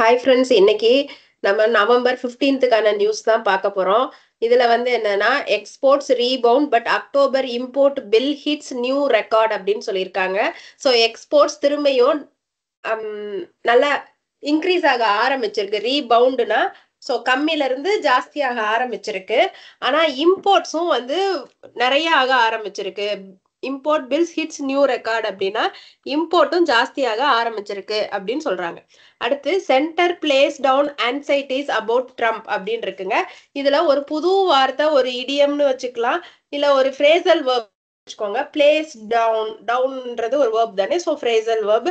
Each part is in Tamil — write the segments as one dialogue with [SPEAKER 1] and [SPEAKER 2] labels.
[SPEAKER 1] ஹாய் ஃப்ரெண்ட்ஸ் இன்னைக்கு நம்ம நவம்பர் ஃபிஃப்டீன்த்துக்கான நியூஸ் தான் பார்க்க போகிறோம் இதில் வந்து என்னன்னா exports rebound but October import bill hits new record அப்படின்னு சொல்லியிருக்காங்க ஸோ எக்ஸ்போர்ட்ஸ் திரும்பியும் um, நல்லா இன்க்ரீஸ் ஆக ஆரம்பிச்சிருக்கு ரீபவுண்டுனா ஸோ கம்மியிலேருந்து ஜாஸ்தியாக ஆரம்பிச்சிருக்கு ஆனால் இம்போர்ட்ஸும் வந்து நிறைய ஆக ஆரம்பிச்சிருக்கு import bills hits new record அப்படின்னா இம்போர்ட்டும் ஜாஸ்தியாக ஆரம்பிச்சிருக்கு அப்படின்னு சொல்றாங்க அடுத்து centre plays down anxieties about Trump அப்படின்னு இருக்குங்க இதுல ஒரு புது வார்த்தை ஒரு இடியம்னு வச்சுக்கலாம் இல்ல ஒரு ஃப்ரேசல் வேர்ப் வச்சுக்கோங்க பிளேஸ் டவுன் டவுன்ன்றது ஒரு வேர்ப் தானே so phrasal verb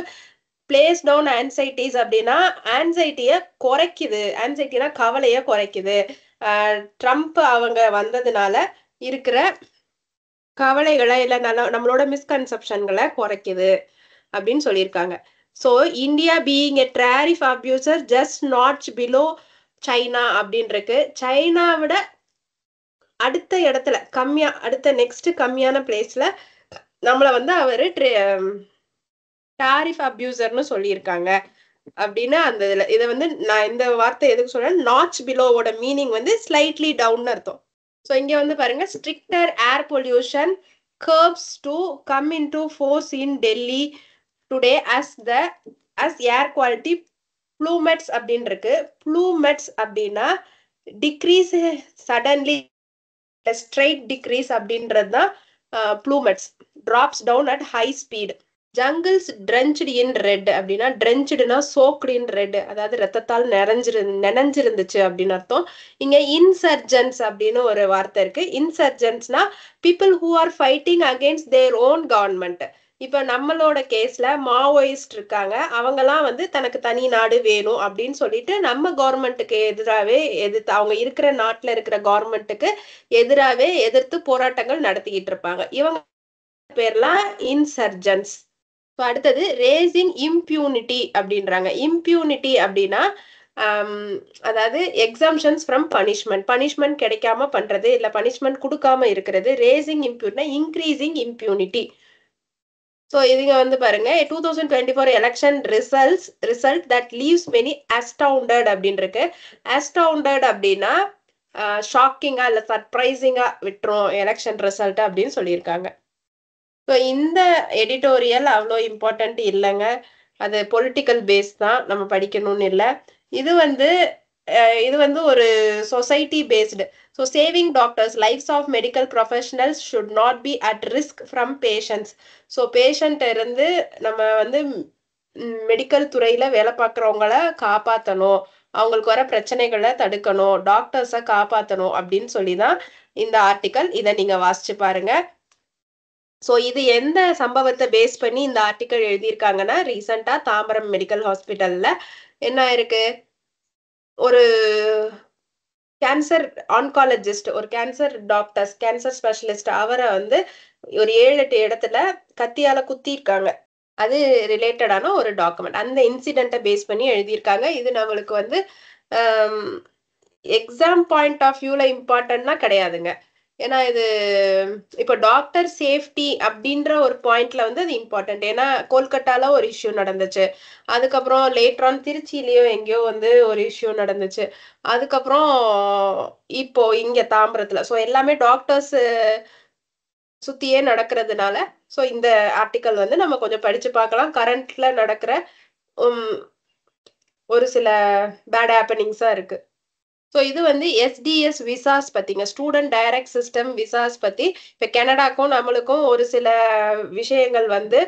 [SPEAKER 1] plays down anxieties அப்படின்னா ஆன்சைட்டியை குறைக்குது ஆன்சைட்டினா கவலையை குறைக்குது ட்ரம்ப் அவங்க வந்ததுனால இருக்கிற கவலைகளை இல்ல நம்மளோட மிஸ்கன்செப்ஷன்களை குறைக்குது அப்படின்னு சொல்லியிருக்காங்க so India being a tariff abuser just notch below China அப்படின்றது சைனாவோட அடுத்த இடத்துல கம்மியா அடுத்த நெக்ஸ்ட் கம்மியான பிளேஸ்ல நம்மளை வந்து அவரு டாரிஃப் அப்யூசர்னு சொல்லியிருக்காங்க அப்படின்னு அந்த இதில் இதை வந்து நான் இந்த வார்த்தை எதுக்கு சொல்றேன் நாட்ச் பிலோவோட மீனிங் வந்து ஸ்லைட்லி டவுன்னு அர்த்தம் ஸோ இங்கே வந்து பாருங்க stricter air pollution curbs to come into force in Delhi today as the as air quality plummets அப்படின்னு இருக்கு ப்ளூமெட்ஸ் அப்படின்னா டிக்ரீஸ் சடன்லி ஸ்ட்ரைட் டிக்ரீஸ் அப்படின்றது தான் plummets drops down at high speed jungles drenched in red அப்படின்னா ட்ரென்ச்டுனா சோக்டு இன் ரெட் அதாவது ரத்தத்தால் நிறைஞ்சிரு நினைஞ்சிருந்துச்சு அப்படின்னு அர்த்தம் இங்க இன்சர்ஜன்ஸ் அப்படின்னு ஒரு வார்த்தை இருக்கு இன்சர்ஜென்ஸ்னா people who are fighting against their own government இப்போ நம்மளோட கேஸ்ல மாவோயிஸ்ட் இருக்காங்க அவங்கெல்லாம் வந்து தனக்கு தனி நாடு வேணும் அப்படின்னு சொல்லிட்டு நம்ம கவர்மெண்ட்டுக்கு எதிராகவே எதிர்த்து அவங்க இருக்கிற நாட்டில் இருக்கிற கவர்மெண்ட்டுக்கு எதிராகவே எதிர்த்து போராட்டங்கள் நடத்திக்கிட்டு இருப்பாங்க இவங்க பேர்லாம் இன்சர்ஜன்ஸ் இப்போ அடுத்தது ரேசிங் இம்ப்யூனிட்டி அப்படின்றாங்க இம்ப்யூனிட்டி அப்படின்னா அதாவது எக்ஸாம்ஷன்ஸ் ஃப்ரம் பனிஷ்மெண்ட் பனிஷ்மெண்ட் கிடைக்காம பண்றது இல்ல பனிஷ்மெண்ட் கொடுக்காம இருக்கிறது ரேசிங் இம்ப்யூனா இன்க்ரீசிங் இம்ப்யூனிட்டி ஸோ இதுங்க வந்து பாருங்க two thousand twenty four election results result that leaves many astounded அப்படின்னு இருக்கு அஸ்டவுண்டட் அப்படின்னா ஷாக்கிங்கா இல்ல சர்ப்ரைசிங்கா விட்டுரும் எலெக்ஷன் ரிசல்ட் அப்படின்னு சொல்லியிருக்காங்க ஸோ இந்த எடிட்டோரியல் அவ்வளோ இம்பார்ட்டன்ட் இல்லைங்க அது பொலிட்டிக்கல் பேஸ் தான் நம்ம படிக்கணும்னு இல்லை இது வந்து இது வந்து ஒரு society based so saving doctors lives of medical professionals should not be at risk from patients so patient இருந்து நம்ம வந்து மெடிக்கல் துறையில் வேலை பார்க்குறவங்கள காப்பாற்றணும் அவங்களுக்கு வர பிரச்சனைகளை தடுக்கணும் டாக்டர்ஸை காப்பாற்றணும் அப்படின்னு சொல்லி தான் இந்த ஆர்டிக்கல் இதை நீங்கள் வாசிச்சு பாருங்கள் ஸோ இது எந்த சம்பவத்தை பேஸ் பண்ணி இந்த ஆர்டிக்கல் எழுதியிருக்காங்கன்னா ரீசண்டா தாம்பரம் மெடிக்கல் ஹாஸ்பிட்டல்ல என்ன இருக்கு ஒரு கேன்சர் ஆன்காலஜிஸ்ட் ஒரு கேன்சர் டாக்டர்ஸ் கேன்சர் ஸ்பெஷலிஸ்ட் அவரை வந்து ஒரு ஏழு எட்டு இடத்துல கத்தியால குத்திருக்காங்க அது ரிலேட்டடான ஒரு டாக்குமெண்ட் அந்த இன்சிடென்ட்டை பேஸ் பண்ணி எழுதியிருக்காங்க இது நம்மளுக்கு வந்து எக்ஸாம் பாயிண்ட் ஆஃப் வியூவில் இம்பார்ட்டன்ட்னா கிடையாதுங்க ஏன்னா இது இப்போ டாக்டர் சேஃப்டி அப்படின்ற ஒரு பாயிண்ட்ல வந்து அது இம்பார்ட்டன்ட் ஏன்னா கொல்கட்டால ஒரு இஷ்யூ நடந்துச்சு அதுக்கப்புறம் ஆன் திருச்சியிலயோ எங்கேயோ வந்து ஒரு இஷ்யூ நடந்துச்சு அதுக்கப்புறம் இப்போ இங்க தாம்பரத்துல ஸோ எல்லாமே டாக்டர்ஸ் சுத்தியே நடக்கிறதுனால ஸோ இந்த ஆர்டிக்கல் வந்து நம்ம கொஞ்சம் படிச்சு பார்க்கலாம் கரண்ட்ல நடக்கிற ஒரு சில பேட் ஹேப்பனிங்ஸா இருக்கு ஸோ இது வந்து எஸ்டிஎஸ் விசாஸ் பற்றிங்க ஸ்டூடெண்ட் டைரக்ட் சிஸ்டம் விசாஸ் பற்றி இப்போ கனடாக்கும் நம்மளுக்கும் ஒரு சில விஷயங்கள் வந்து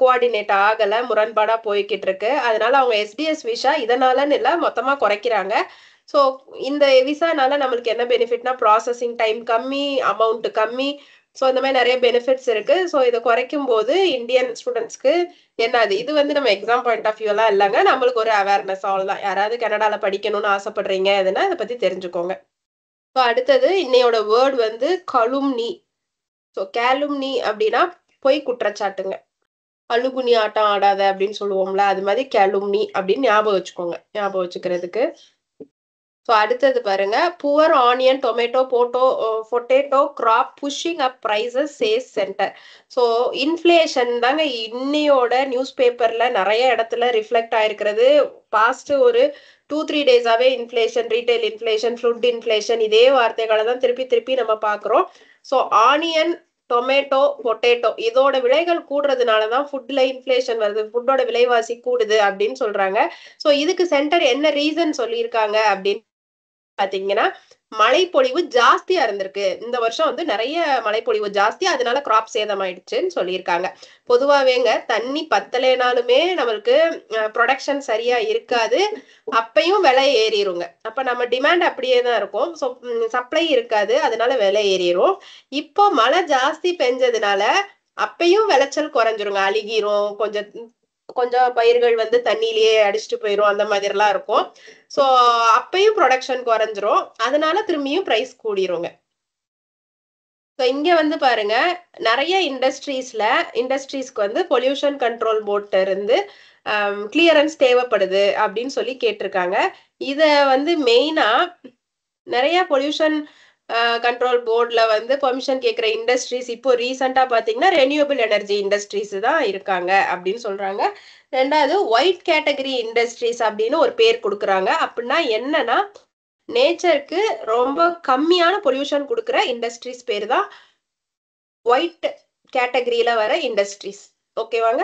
[SPEAKER 1] கோஆர்டினேட் ஆகலை முரண்பாடாக போய்கிட்டு இருக்கு அதனால அவங்க எஸ்டிஎஸ் விசா இதனாலன்னு இல்லை மொத்தமாக குறைக்கிறாங்க ஸோ இந்த விசானால நம்மளுக்கு என்ன பெனிஃபிட்னா ப்ராசஸிங் டைம் கம்மி அமௌண்ட் கம்மி ஸோ இந்த மாதிரி நிறைய பெனிஃபிட்ஸ் இருக்கு ஸோ இதை குறைக்கும் போது இந்தியன் ஸ்டூடெண்ட்ஸ்க்கு என்ன அது இது வந்து நம்ம எக்ஸாம் பாயிண்ட் ஆஃப் வியூலாம் இல்லைங்க நம்மளுக்கு ஒரு அவேர்னஸ் அவ்வளோதான் யாராவது கனடாவில் படிக்கணும்னு ஆசைப்படுறீங்க எதுனா இதை பத்தி தெரிஞ்சுக்கோங்க ஸோ அடுத்தது இன்னையோட வேர்டு வந்து கலும்னி ஸோ கேலும்னி அப்படின்னா பொய் குற்றச்சாட்டுங்க அழுகுனி ஆட்டம் ஆடாத அப்படின்னு சொல்லுவோம்ல அது மாதிரி கேலும்னி அப்படின்னு ஞாபகம் வச்சுக்கோங்க ஞாபகம் வச்சுக்கிறதுக்கு ஸோ அடுத்தது பாருங்க poor onion tomato photo potato crop pushing up prices says centre so inflation தாங்க இன்னையோட நியூஸ் பேப்பர்ல நிறைய இடத்துல ரிஃப்ளெக்ட் ஆயிருக்கிறது பாஸ்ட் ஒரு டூ த்ரீ டேஸாவே inflation retail inflation food inflation இதே வார்த்தைகளை தான் திருப்பி திருப்பி நம்ம பார்க்குறோம் ஸோ ஆனியன் டொமேட்டோ பொட்டேட்டோ இதோட விலைகள் கூடுறதுனால தான் ஃபுட்ல இன்ஃப்ளேஷன் வருது ஃபுட்டோட விலைவாசி கூடுது அப்படின்னு சொல்றாங்க ஸோ இதுக்கு சென்டர் என்ன ரீசன் சொல்லியிருக்காங்க அப்படின்னு பாத்தீங்கன்னா மழைப்பொழிவு ஜாஸ்தியா இருந்திருக்கு இந்த வருஷம் வந்து நிறைய மழைப்பொழிவு ஜாஸ்தி அதனால கிராப் சேதம் ஆயிடுச்சுன்னு சொல்லியிருக்காங்க பொதுவாவேங்க தண்ணி பத்தலைனாலுமே நம்மளுக்கு ப்ரொடக்ஷன் சரியா இருக்காது அப்பையும் விலை ஏறிடுங்க அப்ப நம்ம டிமாண்ட் அப்படியே தான் இருக்கும் ஸோ சப்ளை இருக்காது அதனால விலை ஏறிடும் இப்போ மழை ஜாஸ்தி பெஞ்சதுனால அப்பையும் விளைச்சல் குறைஞ்சிருங்க அழுகிரும் கொஞ்சம் கொஞ்சம் பயிர்கள் வந்து தண்ணியிலேயே அடிச்சுட்டு போயிடும் அந்த மாதிரிலாம் இருக்கும் ஸோ அப்பயும் ப்ரொடக்ஷன் குறைஞ்சிரும் அதனால திரும்பியும் ப்ரைஸ் கூடிருங்க ஸோ இங்கே வந்து பாருங்க நிறைய இண்டஸ்ட்ரீஸில் இண்டஸ்ட்ரீஸ்க்கு வந்து பொல்யூஷன் கண்ட்ரோல் போர்ட் இருந்து கிளியரன்ஸ் தேவைப்படுது அப்படின்னு சொல்லி கேட்டிருக்காங்க இதை வந்து மெயினாக நிறைய பொல்யூஷன் கண்ட்ரோல் போர்டில் வந்து பெர்மிஷன் கேட்குற இண்டஸ்ட்ரீஸ் இப்போ ரீசெண்டாக பார்த்தீங்கன்னா ரெனியூபிள் எனர்ஜி இண்டஸ்ட்ரீஸ் தான் இருக்காங்க அப்படின்னு சொல்கிறாங்க ரெண்டாவது ஒயிட் கேட்டகரி இண்டஸ்ட்ரீஸ் அப்படின்னு ஒரு பேர் கொடுக்குறாங்க அப்படின்னா என்னன்னா நேச்சருக்கு ரொம்ப கம்மியான பொல்யூஷன் கொடுக்குற இண்டஸ்ட்ரீஸ் பேர் தான் ஒயிட் கேட்டகரியில் வர இண்டஸ்ட்ரீஸ் ஓகேவாங்க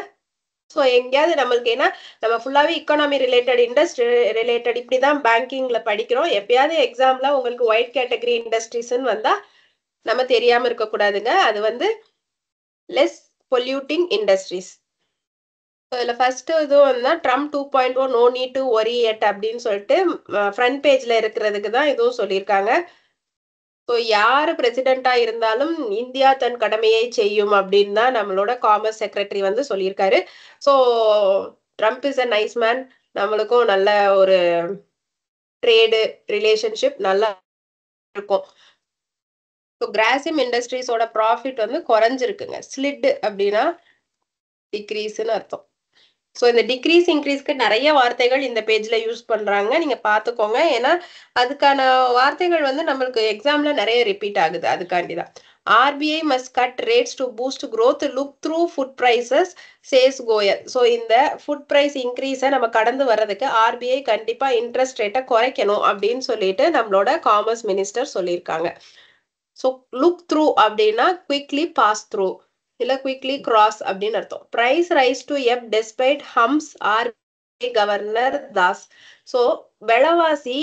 [SPEAKER 1] ஸோ எங்கேயாவது நம்மளுக்கு ஏன்னா நம்ம ஃபுல்லாகவே இக்கானமி ரிலேட்டட் இண்டஸ்ட்ரி ரிலேட்டட் இப்படி தான் பேங்கிங்கில் படிக்கிறோம் எப்பயாவது எக்ஸாமில் உங்களுக்கு ஒயிட் கேட்டகரி இண்டஸ்ட்ரீஸ்ன்னு வந்தால் நம்ம தெரியாமல் இருக்கக்கூடாதுங்க அது வந்து லெஸ் பொல்யூட்டிங் இண்டஸ்ட்ரீஸ் இதில் ஃபர்ஸ்ட் இது வந்து Trump two point o no need to worry எட் அப்படின்னு சொல்லிட்டு ஃப்ரண்ட் பேஜில் இருக்கிறதுக்கு தான் இதுவும் சொல்லியிருக்காங்க ஸோ யார் பிரசிடண்டா இருந்தாலும் இந்தியா தன் கடமையை செய்யும் அப்படின்னு தான் நம்மளோட காமர்ஸ் செக்ரட்டரி வந்து சொல்லியிருக்காரு so Trump is a nice man நம்மளுக்கும் நல்ல ஒரு ட்ரேடு ரிலேஷன்ஷிப் நல்லா இருக்கும் ஸோ கிராசிம் இண்டஸ்ட்ரீஸோட ப்ராஃபிட் வந்து குறைஞ்சிருக்குங்க ஸ்லிட் அப்படின்னா டிக்ரீஸ்ன்னு அர்த்தம் ஸோ இந்த டிக்ரீஸ் இன்க்ரீஸ்க்கு நிறைய வார்த்தைகள் இந்த பேஜில் யூஸ் பண்ணுறாங்க நீங்கள் பார்த்துக்கோங்க ஏன்னா அதுக்கான வார்த்தைகள் வந்து நம்மளுக்கு எக்ஸாமில் நிறைய ரிப்பீட் ஆகுது அதுக்காண்டி தான் RBI must cut rates to boost growth look through food prices says Goyal so இந்த ஃபுட் ப்ரைஸ் இன்க்ரீஸை நம்ம கடந்து வர்றதுக்கு ஆர்பிஐ கண்டிப்பாக இன்ட்ரெஸ்ட் ரேட்டை குறைக்கணும் அப்படின்னு சொல்லிட்டு நம்மளோட காமர்ஸ் மினிஸ்டர் சொல்லியிருக்காங்க ஸோ லுக் த்ரூ அப்படின்னா குவிக்லி பாஸ் த்ரூ இல்ல குயிக்லி கிராஸ் அப்படின்னு அர்த்தம் price rise to ebb despite hums R governor Das so விலைவாசி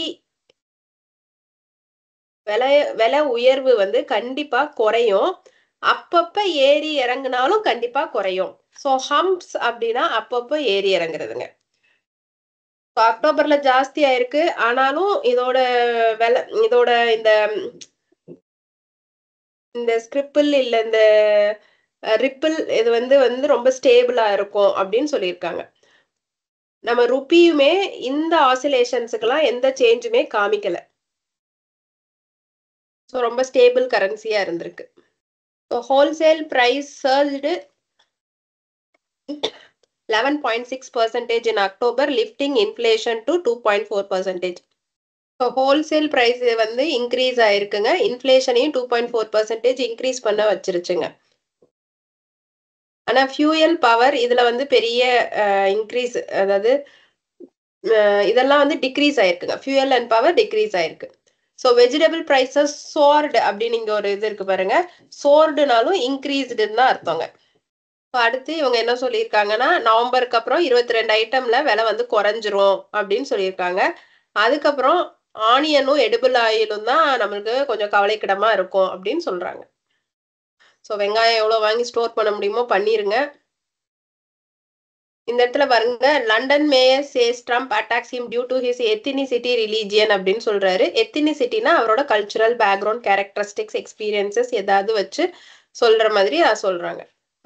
[SPEAKER 1] விலை விலை உயர்வு வந்து கண்டிப்பா குறையும் அப்பப்ப ஏறி இறங்குனாலும் கண்டிப்பா குறையும் சோ ஹம்ஸ் அப்படின்னா அப்பப்போ ஏறி இறங்குறதுங்க அக்டோபர்ல ஜாஸ்தி ஆயிருக்கு ஆனாலும் இதோட விலை இதோட இந்த இந்த ஸ்கிரிப்பிள் இல்ல இந்த ரிப்பிள் இது வந்து வந்து ரொம்ப ஸ்டேபிளா இருக்கும் அப்படின்னு சொல்லியிருக்காங்க நம்ம ருப்பியுமே இந்த ஆசிலேஷன்ஸுக்கெல்லாம் எந்த சேஞ்சுமே காமிக்கல ஸோ ரொம்ப ஸ்டேபிள் கரன்சியா இருந்திருக்கு wholesale price surged eleven point six percentage in October lifting inflation to two point four percentage இப்போ ஹோல்சேல் ப்ரைஸ் வந்து இன்க்ரீஸ் ஆயிருக்குங்க இன்ஃப்ளேஷனையும் two point four percentage increase பண்ண வச்சிருச்சுங்க ஆனா ஃபியூயல் பவர் இதுல வந்து பெரிய இன்க்ரீஸ் அதாவது இதெல்லாம் வந்து டிக்ரீஸ் ஆயிருக்குங்க ஃபியூயல் அண்ட் பவர் டிக்ரீஸ் ஆயிருக்கு ஸோ வெஜிடபிள் ப்ரைஸஸ் சோர்டு அப்படின்னு இங்கே ஒரு இது இருக்கு பாருங்க சோர்டுனாலும் இன்க்ரீஸ்டுன்னு தான் அர்த்தங்க இப்போ அடுத்து இவங்க என்ன சொல்லியிருக்காங்கன்னா நவம்பருக்கு அப்புறம் இருபத்தி ரெண்டு ஐட்டம்ல விலை வந்து குறைஞ்சிரும் அப்படின்னு சொல்லியிருக்காங்க அதுக்கப்புறம் ஆனியனும் எடுபிள் ஆயிலும் தான் நம்மளுக்கு கொஞ்சம் கவலைக்கிடமா இருக்கும் அப்படின்னு சொல்றாங்க ஸோ வெங்காயம் எவ்வளோ வாங்கி ஸ்டோர் பண்ண முடியுமோ பண்ணிருங்க இந்த இடத்துல பாருங்க London mayor says Trump attacks due to his ethnicity religion அப்படின்னு சொல்றாரு எத்தினிசிட்டினா அவரோட கல்ச்சுரல் பேக்ரவுண்ட் கேரக்டரிஸ்டிக்ஸ் எக்ஸ்பீரியன்சஸ் ஏதாவது வச்சு சொல்ற மாதிரி சொல்றாங்க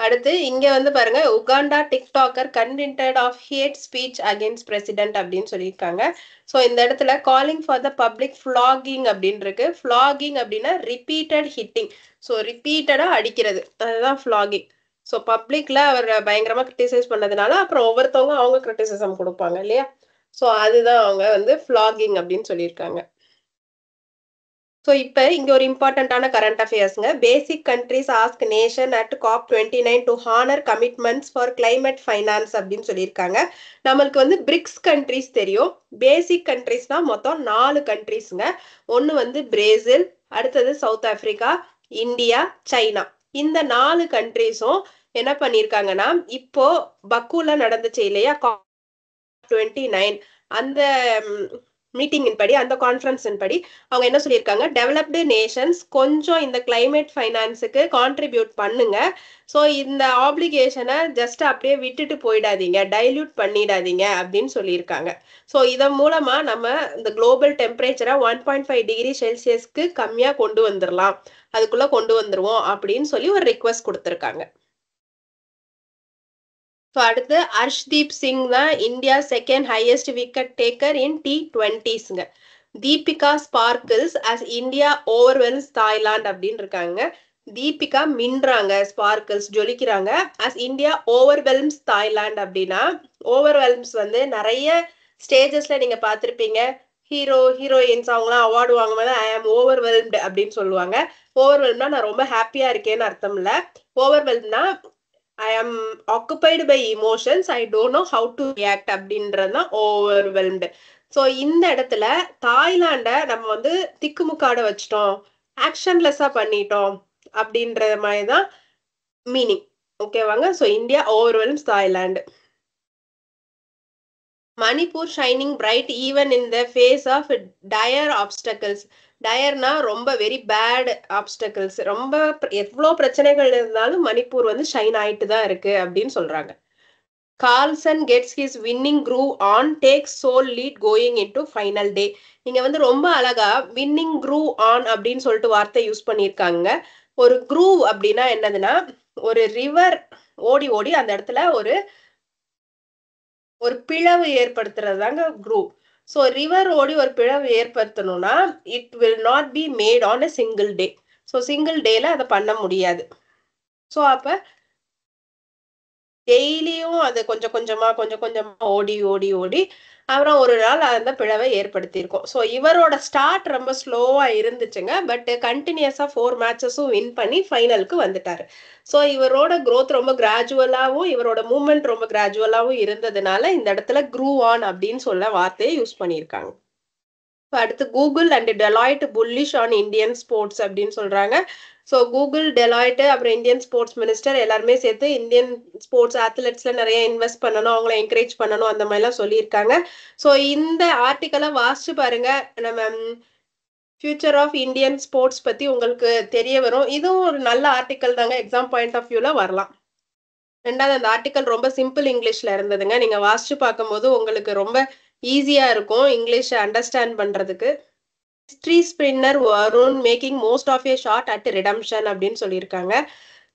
[SPEAKER 1] அடுத்து இங்க வந்து பாருங்க Uganda TikToker convicted of hate speech against president அப்படின்னு சொல்லியிருக்காங்க ஸோ இந்த இடத்துல calling for the public flogging அப்படின்னு இருக்கு ஃப்ளாகிங் அப்படின்னா ரிப்பீட்டட் ஹிட்டிங் ஸோ ரிப்பீட்டடா அடிக்கிறது அதுதான் ஃப்ளாகிங் ஸோ பப்ளிக்ல அவர் பயங்கரமா கிரிட்டிசைஸ் பண்ணதுனால அப்புறம் ஒவ்வொருத்தவங்க அவங்க கிரிட்டிசிசம் கொடுப்பாங்க இல்லையா ஸோ அதுதான் அவங்க வந்து ஃப்ளாகிங் அப்படின்னு சொல்லியிருக்காங்க ஸோ இப்போ இங்கே ஒரு இம்பார்ட்டண்ட்டான கரண்ட் அஃபேர்ஸ்ங்க basic countries ask nation at COP twenty nine to honour commitments for climate finance அப்படின்னு சொல்லியிருக்காங்க நம்மளுக்கு வந்து பிரிக்ஸ் கண்ட்ரிஸ் தெரியும் பேசிக் கண்ட்ரிஸ்னா மொத்தம் நாலு கண்ட்ரிஸ்ங்க ஒன்று வந்து பிரேசில் அடுத்தது சவுத் ஆஃப்ரிக்கா இந்தியா சைனா இந்த நாலு கண்ட்ரிஸும் என்ன பண்ணியிருக்காங்கன்னா இப்போ பக்குல நடந்துச்சு இல்லையா காப் டுவெண்ட்டி நைன் அந்த மீட்டிங்கின் படி அந்த கான்ஃபரன்ஸின் படி அவங்க என்ன சொல்லியிருக்காங்க டெவலப்டு நேஷன்ஸ் கொஞ்சம் இந்த கிளைமேட் ஃபைனான்ஸுக்கு கான்ட்ரிபியூட் பண்ணுங்க ஸோ இந்த ஆப்ளிகேஷனை ஜஸ்ட் அப்படியே விட்டுட்டு போயிடாதீங்க டைல்யூட் பண்ணிடாதீங்க அப்படின்னு சொல்லியிருக்காங்க ஸோ இதன் மூலமாக நம்ம இந்த குளோபல் டெம்பரேச்சரை ஒன் பாயிண்ட் ஃபைவ் டிகிரி செல்சியஸ்க்கு கம்மியாக கொண்டு வந்துடலாம் அதுக்குள்ளே கொண்டு வந்துடுவோம் அப்படின்னு சொல்லி ஒரு ரிக்வஸ்ட் கொடுத்துருக்காங்க ஸோ அடுத்து ஹர்ஷ்தீப் சிங் தான் India second highest wicket taker in T டுவெண்ட்டிஸ்ங்க Deepika sparkles as India overwhelms Thailand அப்படின்னு இருக்காங்க தீபிகா மின்றாங்க ஸ்பார்க்கிள்ஸ் ஜொலிக்கிறாங்க அஸ் இந்தியா ஓவர்வெல்ம்ஸ் தாய்லாந்து அப்படின்னா ஓவர்வெல்ம்ஸ் வந்து நிறைய ஸ்டேஜஸ்ல நீங்க பார்த்துருப்பீங்க ஹீரோ ஹீரோயின்ஸ் அவங்களாம் அவார்டு வாங்கும்போது ஐ ஆம் ஓவர்வெல்ம்டு அப்படின்னு சொல்லுவாங்க ஓவர்வெல்ம்னா நான் ரொம்ப ஹாப்பியா இருக்கேன்னு அர்த்தம் இல்லை ஓவர்வெல்ம்னா I am occupied by emotions I don't know how to react அப்படின்றது தான் ஓவர்வெல்ம்டு ஸோ இந்த இடத்துல தாய்லாண்டை நம்ம வந்து திக்குமுக்காட வச்சிட்டோம் ஆக்ஷன்லெஸ்ஸாக பண்ணிட்டோம் அப்படின்ற மாதிரி தான் மீனிங் ஓகேவாங்க so India overwhelms Thailand Manipur shining bright even in the face of dire obstacles டயர்னா ரொம்ப வெரி பேட் ஆப்ஸ்டக்கிள்ஸ் ரொம்ப எவ்வளோ பிரச்சனைகள் இருந்தாலும் மணிப்பூர் வந்து ஷைன் ஆயிட்டு தான் இருக்கு அப்படின்னு சொல்றாங்க Carlsen gets his winning groove on take sole lead going into final day நீங்க வந்து ரொம்ப அழகா வின்னிங் க்ரூ ஆன் அப்படின்னு சொல்லிட்டு வார்த்தை யூஸ் பண்ணியிருக்காங்க ஒரு க்ரூவ் அப்படின்னா என்னதுன்னா ஒரு ரிவர் ஓடி ஓடி அந்த இடத்துல ஒரு ஒரு பிளவு ஏற்படுத்துறது தாங்க க்ரூவ் ஸோ ஓடி ஒரு பிழவு ஏற்படுத்தணும்னா it will not be made on a single day so single டேல அதை பண்ண முடியாது ஸோ அப்ப டெய்லியும் அது கொஞ்சம் கொஞ்சமா கொஞ்சம் கொஞ்சமா ஓடி ஓடி ஓடி அப்புறம் ஒரு நாள் அந்த பிளவை ஏற்படுத்தியிருக்கோம் ஸோ இவரோட ஸ்டார்ட் ரொம்ப ஸ்லோவாக இருந்துச்சுங்க பட் கண்டினியூஸாக ஃபோர் மேட்சஸும் வின் பண்ணி ஃபைனலுக்கு வந்துட்டார் ஸோ இவரோட க்ரோத் ரொம்ப கிராஜுவலாகவும் இவரோட மூமெண்ட் ரொம்ப கிராஜுவலாகவும் இருந்ததுனால இந்த இடத்துல க்ரூ ஆன் அப்படின்னு சொல்ல வார்த்தையை யூஸ் பண்ணியிருக்காங்க அடுத்து Google and Deloitte bullish on Indian sports அப்படின்னு சொல்றாங்க ஸோ கூகுள் டெலாய்ட் அப்புறம் இந்தியன் ஸ்போர்ட்ஸ் மினிஸ்டர் எல்லாருமே சேர்த்து இந்தியன் ஸ்போர்ட்ஸ் அத்லெட்ஸ்ல நிறைய இன்வெஸ்ட் பண்ணணும் அவங்கள என்கரேஜ் பண்ணணும் அந்த மாதிரிலாம் சொல்லியிருக்காங்க ஸோ இந்த ஆர்டிக்கலை வாசிச்சு பாருங்க நம்ம ஃபியூச்சர் ஆஃப் இந்தியன் ஸ்போர்ட்ஸ் பத்தி உங்களுக்கு தெரிய வரும் இதுவும் ஒரு நல்ல ஆர்டிக்கல் தாங்க எக்ஸாம் பாயிண்ட் ஆஃப் வியூல வரலாம் ரெண்டாவது அந்த ஆர்டிக்கல் ரொம்ப சிம்பிள் இங்கிலீஷ்ல இருந்ததுங்க நீங்க வாசிச்சு பார்க்கும்போது உங்களுக்கு ரொம்ப ஈஸியாக இருக்கும் இங்கிலீஷ் அண்டர்ஸ்டாண்ட் பண்ணுறதுக்கு history spinner Varun making most of a shot at redemption அப்படின்னு சொல்லியிருக்காங்க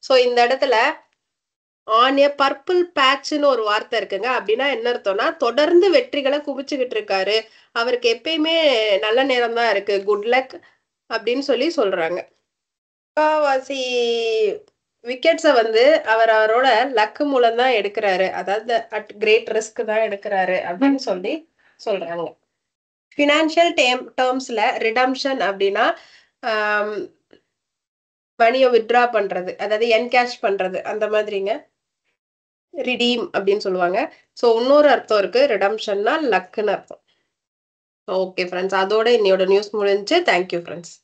[SPEAKER 1] ஸோ இந்த இடத்துல ஆன் ஏ பர்பிள் பேட்ச்னு ஒரு வார்த்தை இருக்குங்க அப்படின்னா என்ன அர்த்தம்னா தொடர்ந்து வெற்றிகளை குவிச்சுக்கிட்டு இருக்காரு அவருக்கு எப்பயுமே நல்ல நேரம் தான் இருக்கு குட் லக் அப்படின்னு சொல்லி சொல்றாங்க முக்காவாசி விக்கெட்ஸை வந்து அவர் அவரோட லக்கு மூலம் தான் எடுக்கிறாரு அதாவது அட் கிரேட் ரிஸ்க் தான் எடுக்கிறாரு அப்படின்னு சொல்லி சொல்றாங்க ஃபினான்ஷியல் டேம் டேர்ம்ஸ்ல ரிடம்ஷன் அப்படின்னா மணியை வித்ட்ரா பண்றது அதாவது என்கேஷ் பண்றது அந்த மாதிரிங்க ரிடீம் அப்படின்னு சொல்லுவாங்க ஸோ இன்னொரு அர்த்தம் இருக்கு ரிடம்ஷன்னா லக்குன்னு அர்த்தம் ஓகே ஃப்ரெண்ட்ஸ் அதோட இன்னையோட நியூஸ் முடிஞ்சு தேங்க்யூ ஃப்ரெண்ட்ஸ்